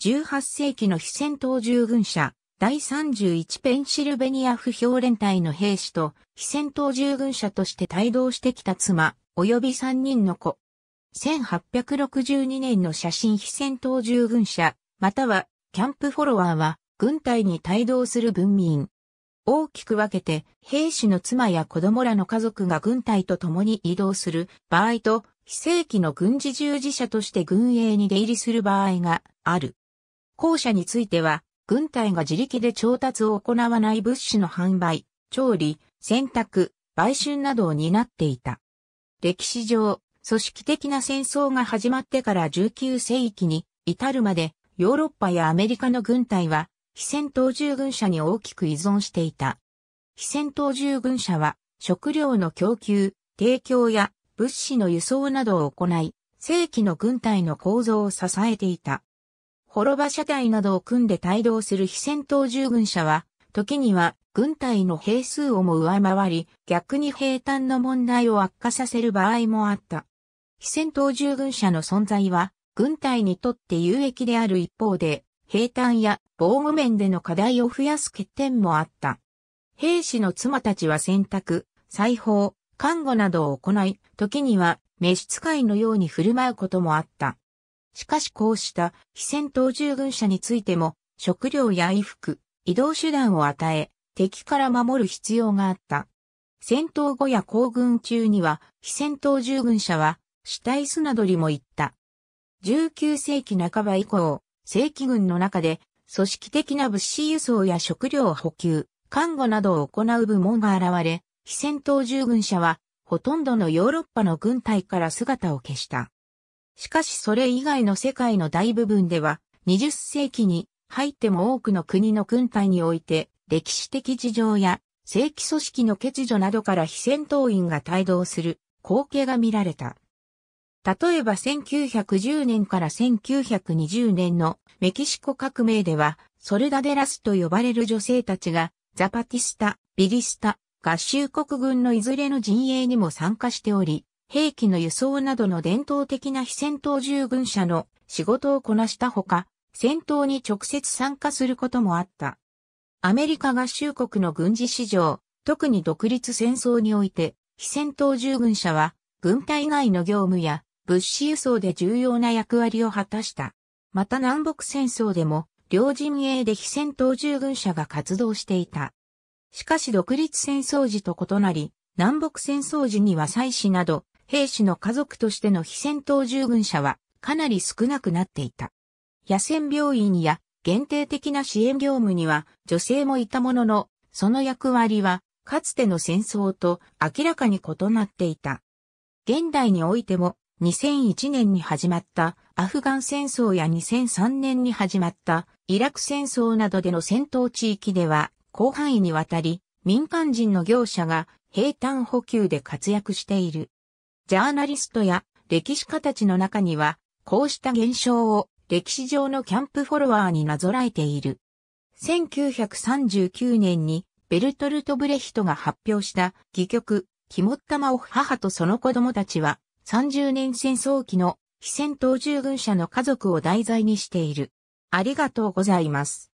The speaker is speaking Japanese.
18世紀の非戦闘従軍者、第31ペンシルベニア不評連隊の兵士と非戦闘従軍者として帯同してきた妻、及び3人の子。1862年の写真非戦闘従軍者、またはキャンプフォロワーは軍隊に帯同する文民。大きく分けて兵士の妻や子供らの家族が軍隊と共に移動する場合と非正規の軍事従事者として軍営に出入りする場合がある。後者については、軍隊が自力で調達を行わない物資の販売、調理、洗濯、売春などを担っていた。歴史上、組織的な戦争が始まってから19世紀に至るまで、ヨーロッパやアメリカの軍隊は、非戦闘従軍者に大きく依存していた。非戦闘従軍者は、食料の供給、提供や物資の輸送などを行い、正規の軍隊の構造を支えていた。滅場車隊などを組んで帯同する非戦闘従軍者は、時には軍隊の兵数をも上回り、逆に兵隊の問題を悪化させる場合もあった。非戦闘従軍者の存在は、軍隊にとって有益である一方で、兵隊や防護面での課題を増やす欠点もあった。兵士の妻たちは選択、裁縫、看護などを行い、時には召使いのように振る舞うこともあった。しかしこうした非戦闘従軍者についても食料や衣服、移動手段を与え、敵から守る必要があった。戦闘後や行軍中には、非戦闘従軍者は、死体すなどりも行った。19世紀半ば以降、正規軍の中で、組織的な物資輸送や食料補給、看護などを行う部門が現れ、非戦闘従軍者は、ほとんどのヨーロッパの軍隊から姿を消した。しかしそれ以外の世界の大部分では、20世紀に入っても多くの国の軍隊において、歴史的事情や正規組織の欠如などから非戦闘員が帯同する光景が見られた。例えば1910年から1920年のメキシコ革命では、ソルダデラスと呼ばれる女性たちが、ザパティスタ、ビリスタ、合衆国軍のいずれの陣営にも参加しており、兵器の輸送などの伝統的な非戦闘従軍者の仕事をこなしたほか、戦闘に直接参加することもあった。アメリカ合衆国の軍事史上、特に独立戦争において、非戦闘従軍者は、軍隊外の業務や物資輸送で重要な役割を果たした。また南北戦争でも、両陣営で非戦闘従軍者が活動していた。しかし独立戦争時と異なり、南北戦争時には祭祀など、兵士の家族としての非戦闘従軍者はかなり少なくなっていた。野戦病院や限定的な支援業務には女性もいたものの、その役割はかつての戦争と明らかに異なっていた。現代においても2001年に始まったアフガン戦争や2003年に始まったイラク戦争などでの戦闘地域では広範囲にわたり民間人の業者が平坦補給で活躍している。ジャーナリストや歴史家たちの中には、こうした現象を歴史上のキャンプフォロワーになぞらえている。1939年にベルトルト・ブレヒトが発表した戯曲、キモタ・マオフ。母とその子供たちは、30年戦争期の非戦闘従軍者の家族を題材にしている。ありがとうございます。